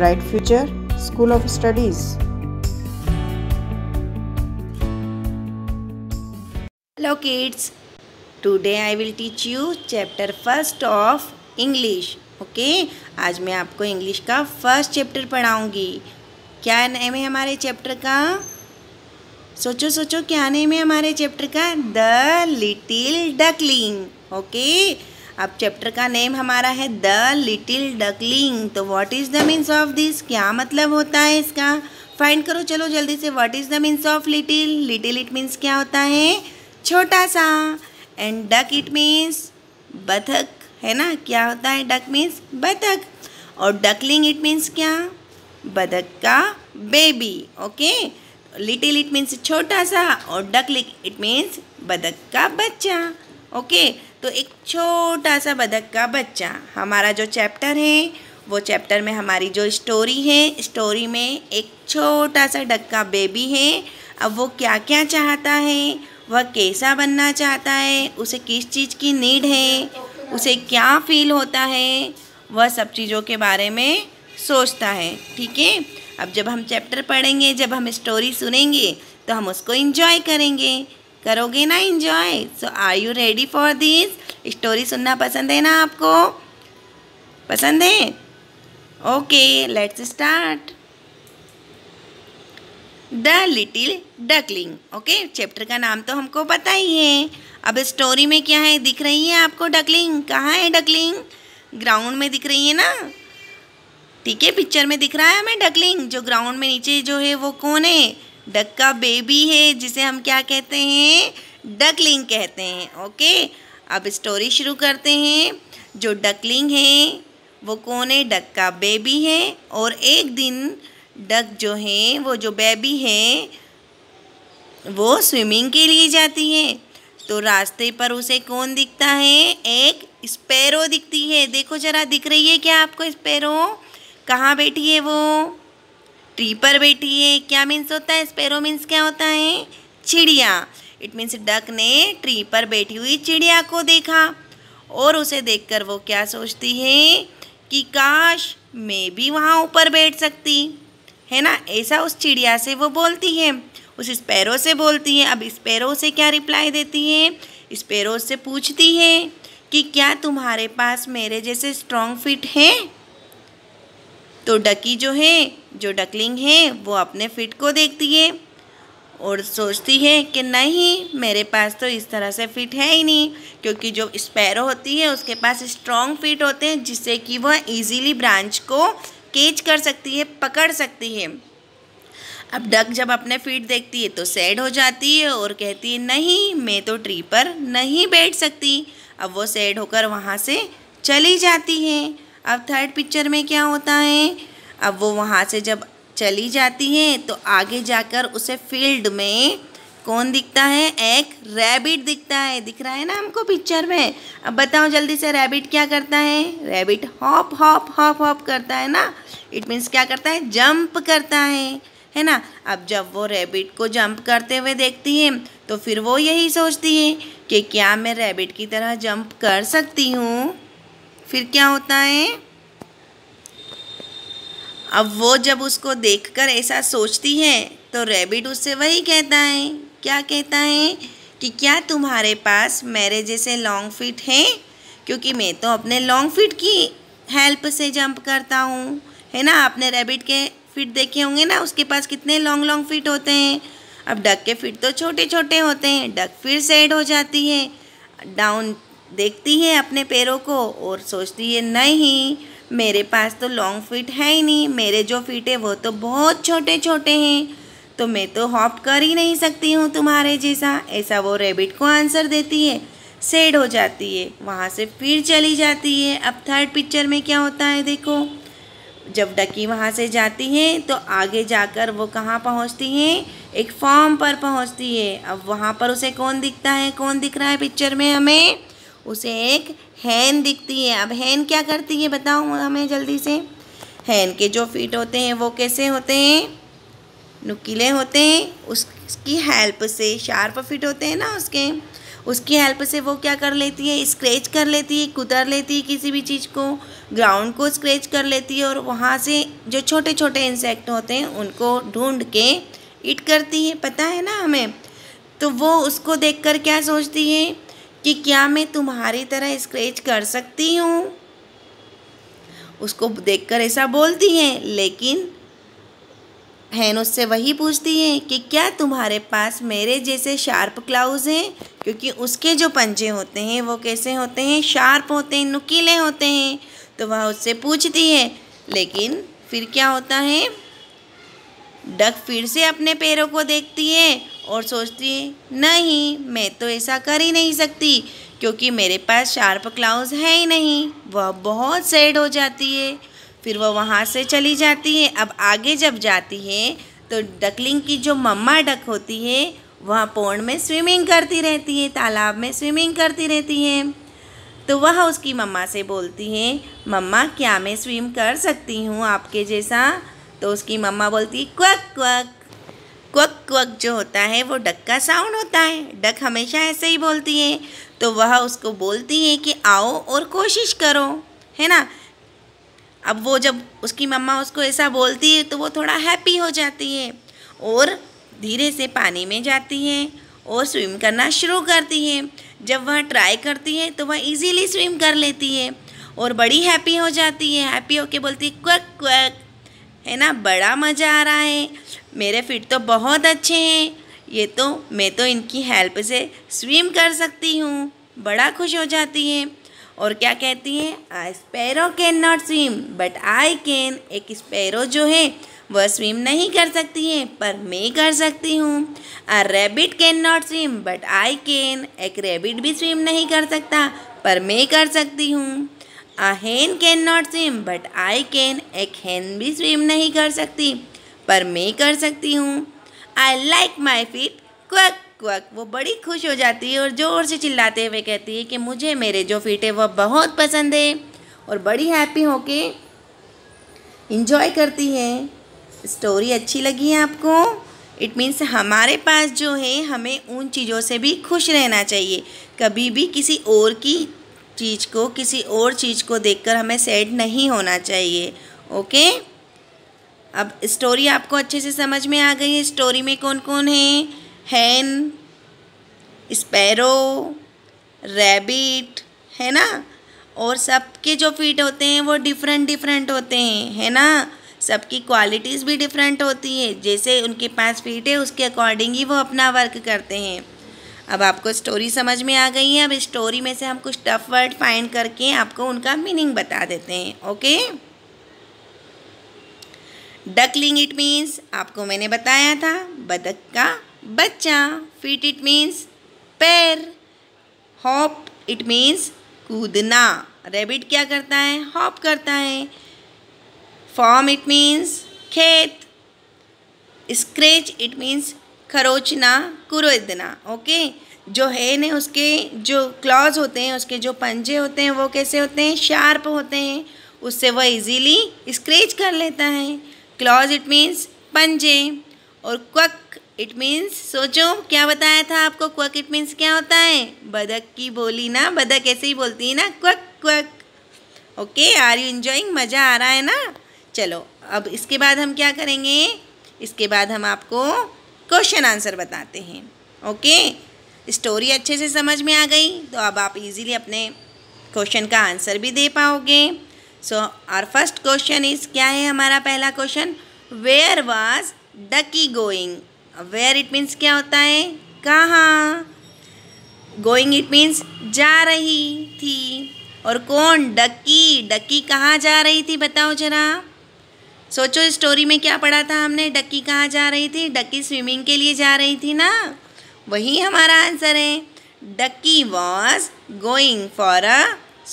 Bright future school of studies hello kids today I will teach you chapter first of English okay आज मैं आपको English का first chapter पढ़ाऊंगी क्या name है हमारे चैप्टर का सोचो सोचो क्या नेम है हमारे चैप्टर का द लिटिल डकलिंग ओके अब चैप्टर का नेम हमारा है द लिटिल डकलिंग तो what is the means of this क्या मतलब होता है इसका फाइंड करो चलो जल्दी से what is the means of little little it means क्या होता है छोटा सा एंड डक इट मीन्स बथक है ना क्या होता है डक मीन्स बथक और डकलिंग इट मीन्स क्या बतख का baby okay little it means छोटा सा और डकलिंग इट मीन्स बतख का बच्चा ओके okay? तो एक छोटा सा बदक का बच्चा हमारा जो चैप्टर है वो चैप्टर में हमारी जो स्टोरी है स्टोरी में एक छोटा सा डक का बेबी है अब वो क्या क्या चाहता है वह कैसा बनना चाहता है उसे किस चीज़ की नीड है उसे क्या फील होता है वह सब चीज़ों के बारे में सोचता है ठीक है अब जब हम चैप्टर पढ़ेंगे जब हम स्टोरी सुनेंगे तो हम उसको इन्जॉय करेंगे करोगे ना enjoy so are you ready for this story सुनना पसंद है ना आपको पसंद है okay let's start the little duckling okay chapter का नाम तो हमको पता ही है अब स्टोरी में क्या है दिख रही है आपको डकलिंग कहाँ है डकलिंग ग्राउंड में दिख रही है ना ठीक है पिक्चर में दिख रहा है हमें डकलिंग जो ग्राउंड में नीचे जो है वो कौन है डक का बेबी है जिसे हम क्या कहते हैं डकलिंग कहते हैं ओके अब स्टोरी शुरू करते हैं जो डकलिंग है वो कौन है डक का बेबी है और एक दिन डक जो है वो जो बेबी है वो स्विमिंग के लिए जाती है तो रास्ते पर उसे कौन दिखता है एक स्पैरो दिखती है देखो जरा दिख रही है क्या आपको स्पैरो कहाँ बैठी है वो ट्री पर बैठी है क्या मीन्स होता है स्पेरो मीन्स क्या होता है चिड़िया इट मीन्स डक ने ट्री पर बैठी हुई चिड़िया को देखा और उसे देखकर वो क्या सोचती है कि काश मैं भी वहाँ ऊपर बैठ सकती है ना ऐसा उस चिड़िया से वो बोलती है उस स्पैरो से बोलती है अब स्पैरो से क्या रिप्लाई देती है स्पैरो से पूछती है कि क्या तुम्हारे पास मेरे जैसे स्ट्रॉन्ग फिट हैं तो डकी जो है जो डकलिंग है वो अपने फिट को देखती है और सोचती है कि नहीं मेरे पास तो इस तरह से फिट है ही नहीं क्योंकि जो स्पैरो होती है उसके पास स्ट्रॉन्ग फिट होते हैं जिससे कि वह इजीली ब्रांच को कैच कर सकती है पकड़ सकती है अब डक जब अपने फीट देखती है तो सैड हो जाती है और कहती है नहीं मैं तो ट्री पर नहीं बैठ सकती अब वो सैड होकर वहाँ से चली जाती है अब थर्ड पिक्चर में क्या होता है अब वो वहाँ से जब चली जाती है तो आगे जाकर उसे फील्ड में कौन दिखता है एक रैबिट दिखता है दिख रहा है ना हमको पिक्चर में अब बताओ जल्दी से रैबिट क्या करता है rabbit hop hop hop hop करता है ना इट मीन्स क्या करता है जंप करता है है ना अब जब वो रैबिट को जंप करते हुए देखती है तो फिर वो यही सोचती है कि क्या मैं रैबिट की तरह जंप कर सकती हूँ फिर क्या होता है अब वो जब उसको देखकर ऐसा सोचती है तो रैबिट उससे वही कहता है क्या कहता है कि क्या तुम्हारे पास मेरे जैसे लॉन्ग फिट हैं क्योंकि मैं तो अपने लॉन्ग फिट की हेल्प से जंप करता हूँ है ना आपने रैबिट के फिट देखे होंगे ना उसके पास कितने लॉन्ग लॉन्ग फिट होते हैं अब डक के फिट तो छोटे छोटे होते हैं डक फिर सेड हो जाती है डाउन देखती है अपने पैरों को और सोचती है नहीं मेरे पास तो लॉन्ग फिट है ही नहीं मेरे जो फिट है वो तो बहुत छोटे छोटे हैं तो मैं तो हॉप कर ही नहीं सकती हूँ तुम्हारे जैसा ऐसा वो रेबिट को आंसर देती है सेड हो जाती है वहाँ से फिर चली जाती है अब थर्ड पिक्चर में क्या होता है देखो जब डकी वहाँ से जाती है तो आगे जाकर वो कहाँ पहुँचती है एक फॉर्म पर पहुँचती है अब वहाँ पर उसे कौन दिखता है कौन दिख रहा है पिक्चर में हमें उसे एक हैन दिखती है अब हैन क्या करती है बताओ हमें जल्दी से हैन के जो फीट होते हैं वो कैसे होते हैं नुकीले होते हैं उसकी हेल्प से शार्प फिट होते हैं ना उसके उसकी हेल्प से वो क्या कर लेती है स्क्रैच कर लेती है कुतर लेती है किसी भी चीज़ को ग्राउंड को स्क्रैच कर लेती है और वहाँ से जो छोटे छोटे इंसेक्ट होते हैं उनको ढूंढ के इट करती है पता है ना हमें तो वो उसको देखकर क्या सोचती है कि क्या मैं तुम्हारी तरह स्क्रैच कर सकती हूँ उसको देखकर ऐसा बोलती हैं लेकिन हैन उससे वही पूछती हैं कि क्या तुम्हारे पास मेरे जैसे शार्प क्लाउज हैं क्योंकि उसके जो पंजे होते हैं वो कैसे होते हैं शार्प होते हैं नुकीले होते हैं तो वह उससे पूछती है लेकिन फिर क्या होता है डक फिर से अपने पैरों को देखती है और सोचती नहीं मैं तो ऐसा कर ही नहीं सकती क्योंकि मेरे पास शार्प क्लाउज है ही नहीं वह बहुत सैड हो जाती है फिर वह वहाँ से चली जाती है अब आगे जब जाती है तो डकलिंग की जो मम्मा डक होती है वह पौंड में स्विमिंग करती रहती है तालाब में स्विमिंग करती रहती है तो वह उसकी मम्मा से बोलती है मम्मा क्या मैं स्विम कर सकती हूँ आपके जैसा तो उसकी मम्मा बोलती क्वक क्वक क्वक क्वक जो होता है वो डक का साउंड होता है डक हमेशा ऐसे ही बोलती है तो वह उसको बोलती है कि आओ और कोशिश करो है ना अब वो जब उसकी मम्मा उसको ऐसा बोलती है तो वो थोड़ा हैप्पी हो जाती है और धीरे से पानी में जाती है और स्विम करना शुरू करती है जब वह ट्राई करती है तो वह इजीली स्विम कर लेती है और बड़ी हैप्पी हो जाती है हैप्पी होके बोलती है क्वक क्वक है ना बड़ा मज़ा आ रहा है मेरे फिट तो बहुत अच्छे हैं ये तो मैं तो इनकी हेल्प से स्विम कर सकती हूँ बड़ा खुश हो जाती है और क्या कहती है I sparrow can not swim but I can एक स्पैरो जो है वह स्विम नहीं कर सकती है पर मैं कर सकती हूँ a rabbit can not swim but I can एक रेबिट भी स्विम नहीं कर सकता पर मैं कर सकती हूँ a hen can not swim but I can एक हैन भी स्विम नहीं कर सकती पर मैं कर सकती हूँ आई लाइक माई फीट क्वक क्वक वो बड़ी खुश हो जाती है और ज़ोर से चिल्लाते हुए कहती है कि मुझे मेरे जो फीट है वह बहुत पसंद है और बड़ी हैप्पी होके इंजॉय करती है स्टोरी अच्छी लगी है आपको इट मीन्स हमारे पास जो है हमें उन चीज़ों से भी खुश रहना चाहिए कभी भी किसी और की चीज़ को किसी और चीज़ को देखकर हमें सैड नहीं होना चाहिए ओके okay? अब स्टोरी आपको अच्छे से समझ में आ गई है स्टोरी में कौन कौन है हैन स्पैरो रैबिट है ना और सबके जो फीट होते हैं वो डिफरेंट डिफरेंट होते हैं है ना सबकी क्वालिटीज़ भी डिफरेंट होती है जैसे उनके पास फीट है उसके अकॉर्डिंग ही वो अपना वर्क करते हैं अब आपको स्टोरी समझ में आ गई है अब स्टोरी में से हम कुछ टफ वर्ड फाइंड करके आपको उनका मीनिंग बता देते हैं ओके डकलिंग इट मीन्स आपको मैंने बताया था बदक का बच्चा फिट इट मीन्स पैर हॉप इट मीन्स कूदना रेबिट क्या करता है हॉप करता है फॉर्म इट मीन्स खेत स्क्रेच इट मीन्स खरोचना कुरोदना ओके जो है ने उसके जो क्लॉज होते हैं उसके जो पंजे होते हैं वो कैसे होते हैं शार्प होते हैं उससे वह इजीली स्क्रेच कर लेता है क्लॉज इट मीन्स पंजे और क्वक इट मीन्स सोचो क्या बताया था आपको क्वक इट मीन्स क्या होता है बदक की बोली ना बदक ऐसे ही बोलती है ना quack quack okay are you enjoying मज़ा आ रहा है ना चलो अब इसके बाद हम क्या करेंगे इसके बाद हम आपको क्वेश्चन आंसर बताते हैं ओके स्टोरी अच्छे से समझ में आ गई तो अब आप इजीली अपने क्वेश्चन का आंसर भी दे पाओगे so our first question is क्या है हमारा पहला question where was Ducky going where it means क्या होता है कहाँ गोइंग इट मीन्स जा रही थी और कौन डकी डकी कहाँ जा रही थी बताओ जरा सोचो स्टोरी में क्या पढ़ा था हमने डकी कहाँ जा रही थी डकी स्विमिंग के लिए जा रही थी ना वही हमारा आंसर है Ducky was going for a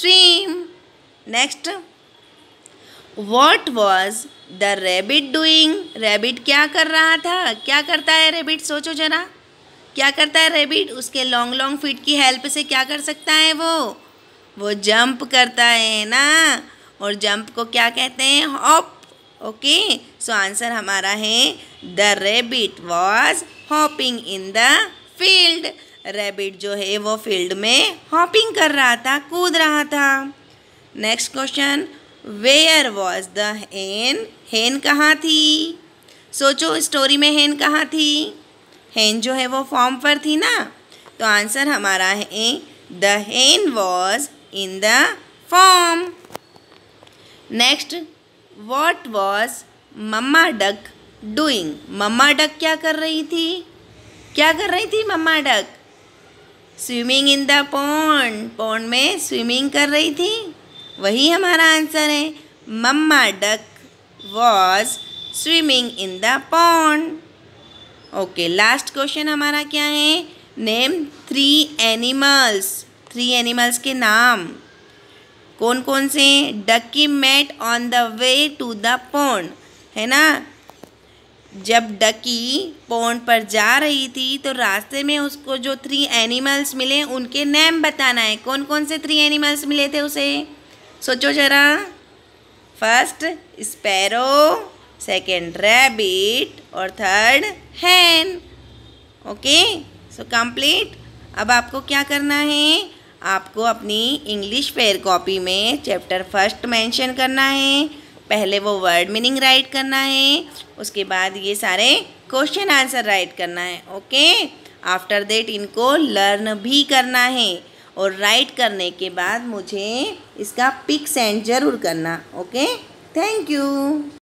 swim next what was the rabbit doing rabbit क्या कर रहा था क्या करता है रेबिट सोचो जरा क्या करता है रेबिट उसके लॉन्ग लॉन्ग फिट की हेल्प से क्या कर सकता है वो वो जंप करता है ना और जंप को क्या कहते हैं हॉप ओके सो आंसर हमारा है the rabbit was hopping in the field rabbit जो है वो फील्ड में हॉपिंग कर रहा था कूद रहा था next question where was the hen hen कहाँ थी सोचो स्टोरी में हेन कहाँ थी हेन जो है वो फॉर्म पर थी ना तो आंसर हमारा है the hen was in the farm next what was mamma duck doing mamma duck क्या कर रही थी क्या कर रही थी mamma duck swimming in the pond pond में स्विमिंग कर रही थी वही हमारा आंसर है mamma duck was swimming in the pond okay last question हमारा क्या है name three animals three animals के नाम कौन कौन से Ducky met on the way to the pond है ना जब डकी पौंड पर जा रही थी तो रास्ते में उसको जो थ्री एनिमल्स मिले उनके नेम बताना है कौन कौन से थ्री एनिमल्स मिले थे उसे सोचो जरा फर्स्ट स्पैरो सेकेंड रैबिट और third hen okay so complete अब आपको क्या करना है आपको अपनी इंग्लिश फेयर कॉपी में चैप्टर फर्स्ट मेंशन करना है पहले वो वर्ड मीनिंग राइट करना है उसके बाद ये सारे क्वेश्चन आंसर राइट करना है ओके आफ्टर देट इनको लर्न भी करना है और राइट करने के बाद मुझे इसका पिक सेंड ज़रूर करना ओके थैंक यू